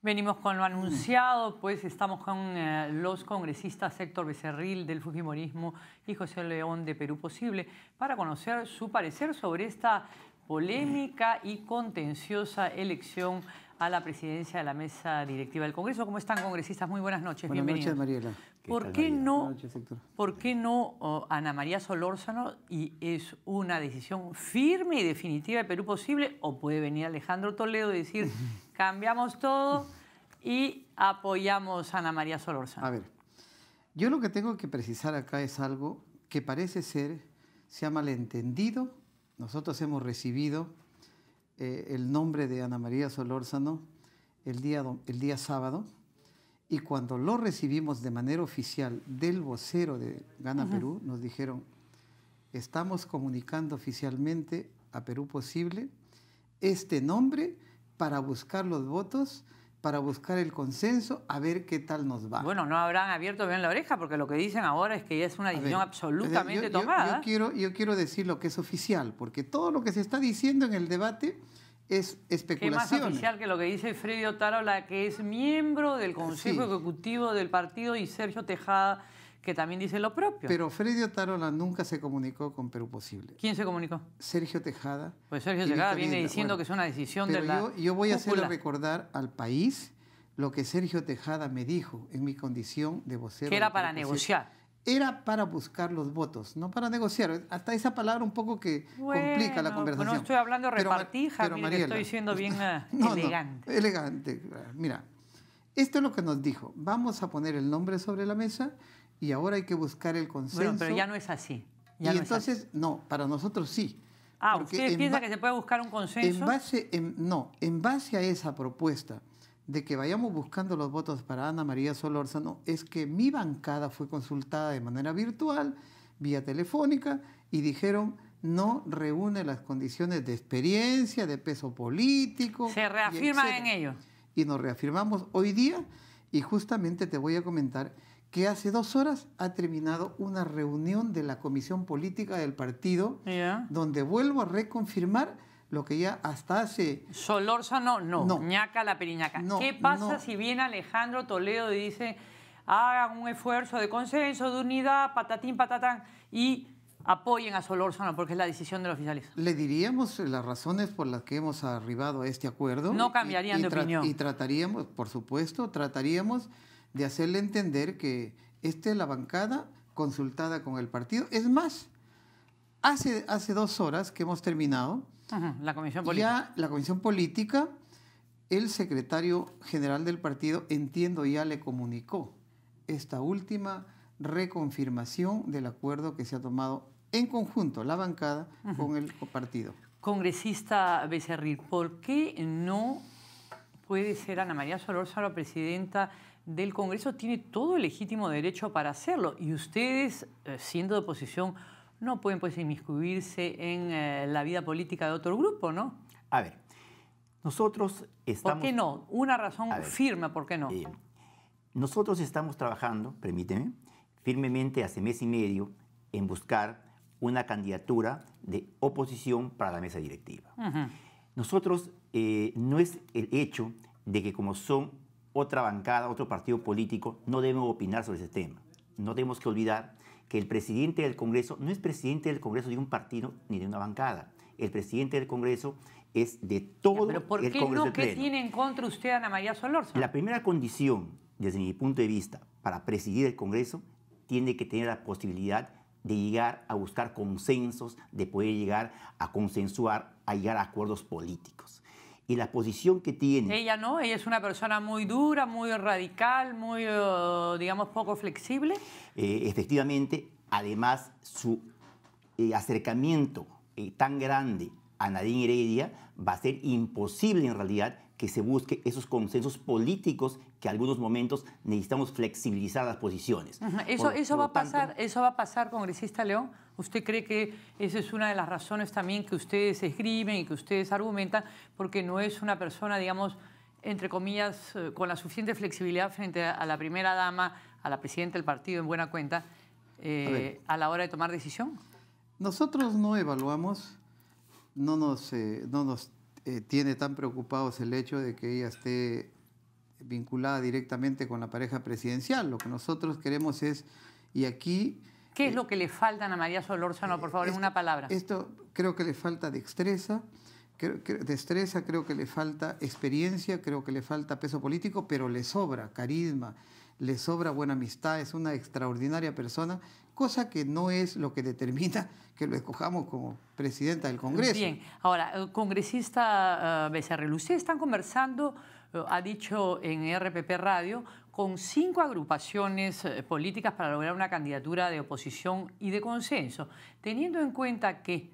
Venimos con lo mm. anunciado, pues estamos con eh, los congresistas Héctor Becerril del Fujimorismo y José León de Perú Posible para conocer su parecer sobre esta polémica y contenciosa elección a la presidencia de la mesa directiva del Congreso. ¿Cómo están, congresistas? Muy buenas noches, buenas Noches, Mariela. ¿Por, qué No, ¿Por qué no Ana María Solórzano y es una decisión firme y definitiva de Perú posible? ¿O puede venir Alejandro Toledo y decir, cambiamos todo y apoyamos a Ana María Solórzano? A ver, yo lo que tengo que precisar acá es algo que parece ser, se ha malentendido. Nosotros hemos recibido eh, el nombre de Ana María Solórzano el día, el día sábado y cuando lo recibimos de manera oficial del vocero de Gana Perú, nos dijeron, estamos comunicando oficialmente a Perú Posible este nombre para buscar los votos para buscar el consenso, a ver qué tal nos va. Bueno, no habrán abierto bien la oreja, porque lo que dicen ahora es que ya es una decisión eh, absolutamente tomada. Yo, quiero, decir lo que es oficial, porque todo lo que se está diciendo en el debate es especulación. ¿Qué más oficial que lo que dice Freddy Tarola que es miembro del Consejo Ejecutivo del partido, y Sergio Tejada, que también dice lo propio. Pero Fredio Tarola nunca se comunicó con Perú Posible. ¿Quién se comunicó? Sergio Tejada. Pues Sergio Tejada viene diciendo que es una decisión de la. Yo, voy a hacerle recordar al país lo que Sergio Tejada me dijo en mi condición de vocero. Que era para negociar era para buscar los votos, no para negociar. Hasta esa palabra un poco que complica la conversación. No estoy hablando repartija, pero, estoy siendo bien eh, elegante. elegante. Mira, esto es lo que nos dijo. Vamos a poner el nombre sobre la mesa y ahora hay que buscar el consenso. Bueno, pero ya no es así. y entonces, no, para nosotros sí. Ah, ¿usted piensa que se puede buscar un consenso? base, no, en base a esa propuesta de que vayamos buscando los votos para Ana María Solórzano, es que mi bancada fue consultada de manera virtual, vía telefónica, y dijeron no reúne las condiciones de experiencia, de peso político. Se reafirman en ello. Y nos reafirmamos hoy día, y justamente te voy a comentar que hace dos horas ha terminado una reunión de la Comisión Política del Partido, donde vuelvo a reconfirmar lo que ya hasta hace... Solórzano, no, ñaca la periñaca. ¿Qué pasa si viene Alejandro Toledo y dice, hagan un esfuerzo de consenso, de unidad, patatín, patatán, y apoyen a Solórzano porque es la decisión de los oficiales? Le diríamos eh, las razones por las que hemos arribado a este acuerdo. No cambiarían de opinión. Y trataríamos, por supuesto, trataríamos de hacerle entender que esta es la bancada consultada con el partido. Es más, hace, hace dos horas que hemos terminado, la comisión política. la comisión política, el secretario general del partido, entiendo, ya le comunicó esta última reconfirmación del acuerdo que se ha tomado en conjunto la bancada con el partido. Congresista Becerril, ¿por qué no puede ser Ana María Solórzano presidenta del Congreso, tiene todo el legítimo derecho para hacerlo. Y ustedes, eh, siendo de oposición, no pueden pues inmiscuirse en eh, la vida política de otro grupo, ¿no? A ver, nosotros estamos... ¿Por qué no? Una razón firme, ¿por qué no? Eh, nosotros estamos trabajando, permíteme, firmemente hace mes y medio en buscar una candidatura de oposición para la mesa directiva. Nosotros eh, no es el hecho de que como son otra bancada, otro partido político, no deben opinar sobre ese tema. No tenemos que olvidar que el presidente del Congreso no es presidente del Congreso de un partido ni de una bancada. El presidente del Congreso es de todo ya, pero ¿por qué no? tiene en contra usted Ana María Solorza? La primera condición, desde mi punto de vista, para presidir el Congreso, tiene que tener la posibilidad de llegar a buscar consensos, de poder llegar a consensuar, a llegar a acuerdos políticos y la posición que tiene. Ella no, ella es una persona muy dura, muy radical, muy, eh, digamos, poco flexible. Eh, efectivamente, además, su eh, acercamiento tan grande a Nadine Heredia va a ser imposible en realidad que se busque esos consensos políticos que algunos momentos necesitamos flexibilizar las posiciones. Eso, eso va a pasar, eso va a pasar, congresista León. ¿Usted cree que esa es una de las razones también que ustedes escriben y que ustedes argumentan? Porque no es una persona, digamos, entre comillas, eh, con la suficiente flexibilidad frente a la primera dama, a la presidenta del partido en buena cuenta, eh, a, la hora de tomar decisión? Nosotros no evaluamos, no nos, eh, no nos eh, tiene tan preocupados el hecho de que ella esté vinculada directamente con la pareja presidencial. Lo que nosotros queremos es, y aquí... ¿Qué es eh, lo que le faltan a María Solórzano, por favor, en una palabra? Esto creo que le falta destreza, creo, destreza, creo que le falta experiencia, creo que le falta peso político, pero le sobra carisma, le sobra buena amistad, es una extraordinaria persona cosa que no es lo que determina que lo escojamos como presidenta del Congreso. Bien, ahora, el eh, congresista eh, Becerril, están conversando, eh, ha dicho en RPP Radio, con cinco agrupaciones políticas para lograr una candidatura de oposición y de consenso, teniendo en cuenta que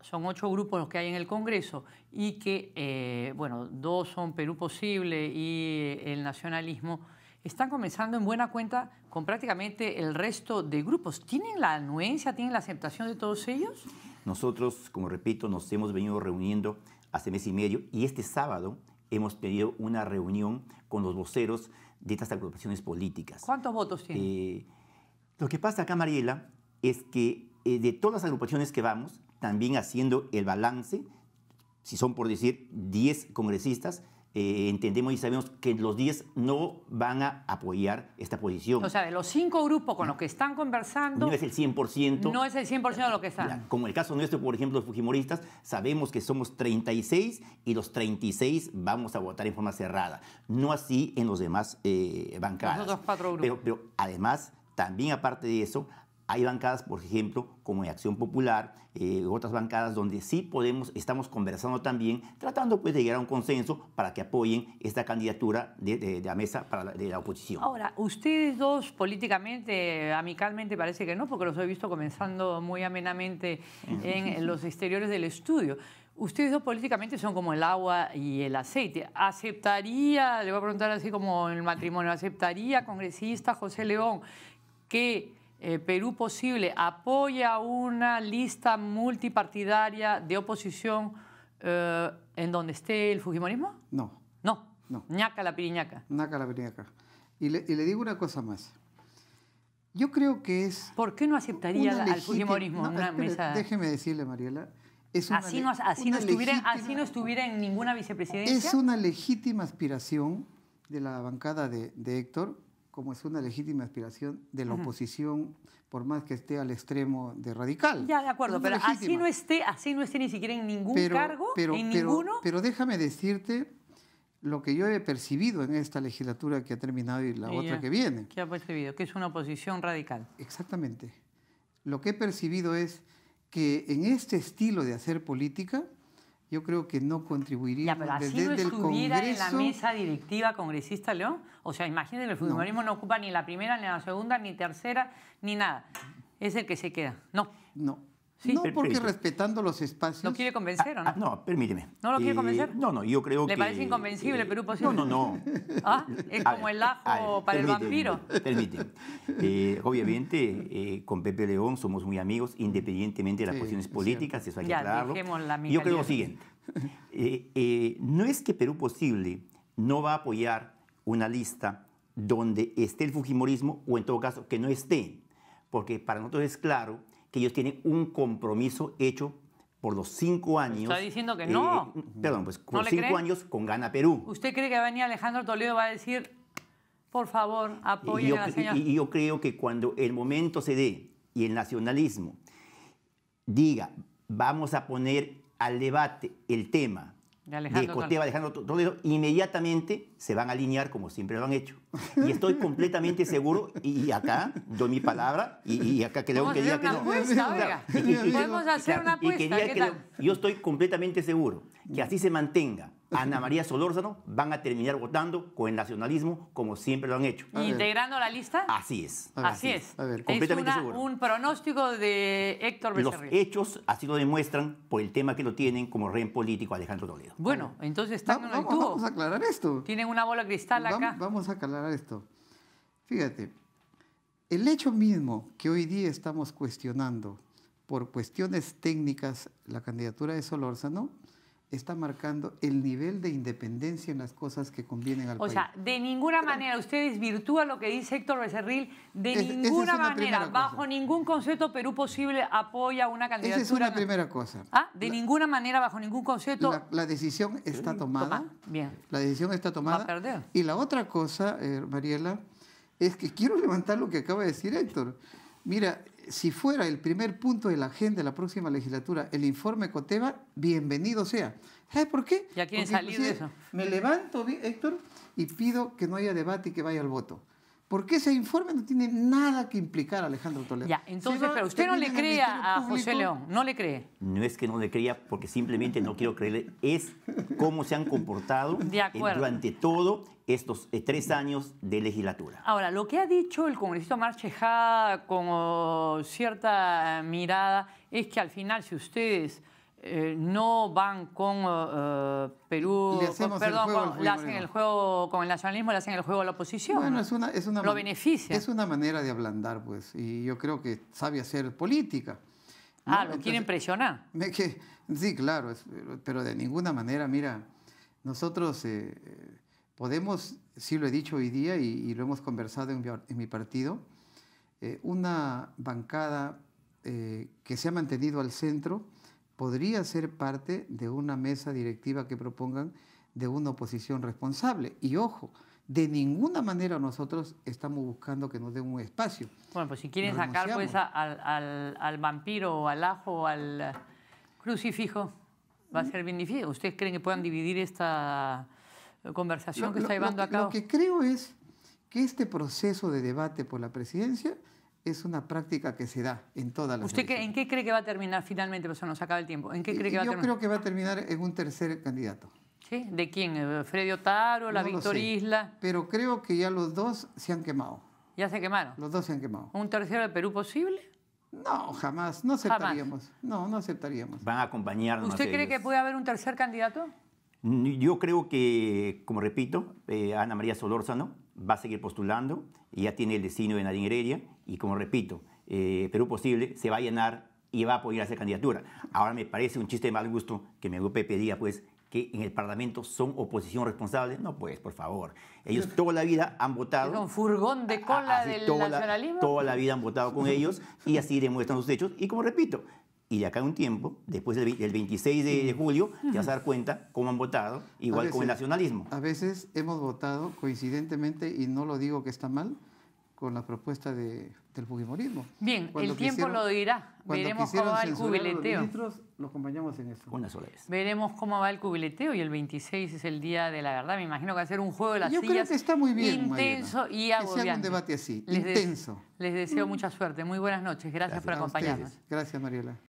son ocho grupos los que hay en el Congreso y que, bueno, dos son Perú Posible y el nacionalismo están comenzando en buena cuenta con prácticamente el resto de grupos. ¿Tienen la anuencia, tienen la aceptación de todos ellos? Nosotros, como repito, nos hemos venido reuniendo hace mes y medio y este sábado hemos tenido una reunión con los voceros de estas agrupaciones políticas. ¿Cuántos votos tienen? Eh, lo que pasa acá, Mariela, es que eh, de todas las agrupaciones que vamos, también haciendo el balance, si son por decir 10 congresistas, eh, entendemos y sabemos que los 10 no van a apoyar esta posición. O sea, de los cinco grupos con los que están conversando... No es el 100%. No es el 100% de lo que están. Como el caso nuestro, por ejemplo, los fujimoristas, sabemos que somos 36 y los 36 vamos a votar en forma cerrada. No así en los demás eh, Los otros grupos. pero además, también aparte de eso, hay bancadas, por ejemplo, como de Acción Popular, eh, otras bancadas donde sí podemos, estamos conversando también, tratando pues de llegar a un consenso para que apoyen esta candidatura de, la mesa para de la oposición. Ahora, ustedes dos políticamente, amicalmente parece que no, porque los he visto comenzando muy amenamente en los exteriores del estudio. Ustedes dos políticamente son como el agua y el aceite. ¿Aceptaría, le voy a preguntar así como el matrimonio, ¿aceptaría congresista José León que eh, Perú Posible apoya una lista multipartidaria de oposición eh, en donde esté el Fujimorismo? No. No. no. Ñaca la piriñaca. Ñaca la piriñaca. Y le, digo una cosa más. Yo creo que es. ¿Por qué no aceptaría al Fujimorismo una Déjeme decirle, Mariela. Es una así, no, estuviera, en ninguna vicepresidencia. Es una legítima aspiración de la bancada de Héctor como es una legítima aspiración de la oposición, por más que esté al extremo de radical. Ya, de acuerdo, pero así no, esté, así no esté ni siquiera en ningún cargo, pero, en ninguno. Pero déjame decirte lo que yo he percibido en esta legislatura que ha terminado y la otra que viene. ¿Qué ha percibido? Que es una oposición radical. Exactamente. Lo que he percibido es que en este estilo de hacer política yo creo que no contribuiría ya, pero así no estuviera en la mesa directiva congresista, León? O sea, que el futbolismo no. no. ocupa ni la primera, ni la segunda, ni tercera, ni nada. Es el que se queda. No. No no, porque respetando los espacios. ¿Lo quiere convencer o no? Ah, ah, no, permíteme. ¿No lo quiere eh, convencer? no, no, yo creo que. ¿Le parece inconvencible, eh, Perú posible? No, no, no. ¿Ah? Es como el ajo para el vampiro. Permíteme. Eh, obviamente, con Pepe León somos muy amigos, independientemente de las posiciones políticas, eso hay que ya, aclararlo. Yo creo lo siguiente: no es que Perú posible no va a apoyar una lista donde esté el Fujimorismo o, en todo caso, que no esté. Porque para nosotros es claro ellos tienen un compromiso hecho por los cinco años. Está diciendo que eh, no. Eh, perdón, pues por cinco años con Gana Perú. ¿Usted cree que venía Alejandro Toledo va a decir, por favor, apoyen a la señora? Y yo creo que cuando el momento se dé y el nacionalismo diga, vamos a poner al debate el tema de, Alejandro inmediatamente se van a alinear como siempre lo han hecho. Y estoy completamente seguro, y acá doy mi palabra, y, acá creo que que no. Podemos hacer una apuesta. Yo estoy completamente seguro que así se mantenga Ana María Solórzano van a terminar votando con el nacionalismo como siempre lo han hecho. ¿Integrando la lista? Así es. así es. A completamente un pronóstico de Héctor Becerril. Los hechos así lo demuestran por el tema que lo tienen como rey político Alejandro Toledo. Bueno, entonces están en el Vamos a aclarar esto. Tienen una bola cristal acá. Vamos a aclarar esto. Fíjate, el hecho mismo que hoy día estamos cuestionando por cuestiones técnicas la candidatura de Solórzano está marcando el nivel de independencia en las cosas que convienen al país. O sea, de ninguna manera, ustedes virtúan lo que dice Héctor Becerril, de ninguna manera, bajo ningún concepto Perú posible apoya una candidatura. Esa es una primera cosa. ¿Ah? de ninguna manera, bajo ningún concepto. La, decisión está tomada. Bien. La decisión está tomada. Va a perder. Y la otra cosa, eh, Mariela, es que quiero levantar lo que acaba de decir Héctor. Mira, si fuera el primer punto de la agenda de la próxima legislatura el informe Coteva, bienvenido sea. ¿Sabes por qué? Ya quieren de eso. Me levanto, Héctor, y pido que no haya debate y que vaya al voto. Porque ese informe no tiene nada que implicar a Alejandro Toledo. Ya, entonces, pero usted no le crea a José León, no le cree. No es que no le crea, porque simplemente no quiero creerle, es cómo se han comportado durante todos estos eh, tres años de legislatura. Ahora, lo que ha dicho el congresista Marchejada con cierta mirada es que al final, si ustedes eh, no van con eh, eh, Perú, con, el con, el juego con el nacionalismo, le hacen el juego a la oposición. es una, es lo beneficia. Es una manera de ablandar, pues, y yo creo que sabe hacer política. Ah, lo quieren presionar. que, sí, claro, pero de ninguna manera, mira, nosotros podemos, sí lo he dicho hoy día y, lo hemos conversado en mi, partido, una bancada que se ha mantenido al centro podría ser parte de una mesa directiva que propongan de una oposición responsable. Y ojo, de ninguna manera nosotros estamos buscando que nos den un espacio. Bueno, pues si quieren sacar pues, al, vampiro o vampiro, al ajo, al crucifijo, va a mm. ser bien difícil. ¿Ustedes creen que puedan dividir esta eh, conversación que está llevando a cabo? Lo que creo es que este proceso de debate por la presidencia es una práctica que se da en todas las ¿Usted en qué cree que va a terminar finalmente? Pues nos acaba el tiempo. ¿En qué cree que va a terminar? creo que va a terminar en un tercer candidato. ¿Sí? ¿De quién? Eh, ¿Fredio Taro, la Victoria Isla? Pero creo que ya los dos se han quemado. ¿Ya se quemaron? Los dos se han quemado. ¿Un tercero de Perú posible? No, jamás. No aceptaríamos. No, no aceptaríamos. Van a acompañarnos. ¿Usted cree que puede haber un tercer candidato? Yo creo que, como repito, eh, Ana María Solórzano va a seguir postulando, ya tiene el destino de Nadine Heredia y como repito, eh, Perú Posible se va a llenar y va a apoyar a esa candidatura. Ahora me parece un chiste de mal gusto que mi grupo pedía pues que en el Parlamento son oposición responsable. No, pues, por favor. Ellos toda la vida han votado. un furgón de cola de ah, ah, del toda toda la vida han votado con ellos y así demuestran sus hechos. Y como repito, y de acá un tiempo, después del, 26 de, julio, te vas a dar cuenta cómo han votado, igual con el nacionalismo. A veces hemos votado coincidentemente, y no lo digo que está mal, con la propuesta de, del fujimorismo. Bien, el tiempo lo dirá. Veremos cómo va el cubileteo. Los acompañamos en eso. Una sola vez. Veremos cómo va el cubileteo y el 26 es el día de la verdad. Me imagino que va a ser un juego de las Yo sillas. Creo que está muy bien, intenso y agobiante. Que un debate así, les intenso. les deseo mucha suerte. Muy buenas noches. Gracias por acompañarnos. Gracias, Mariela.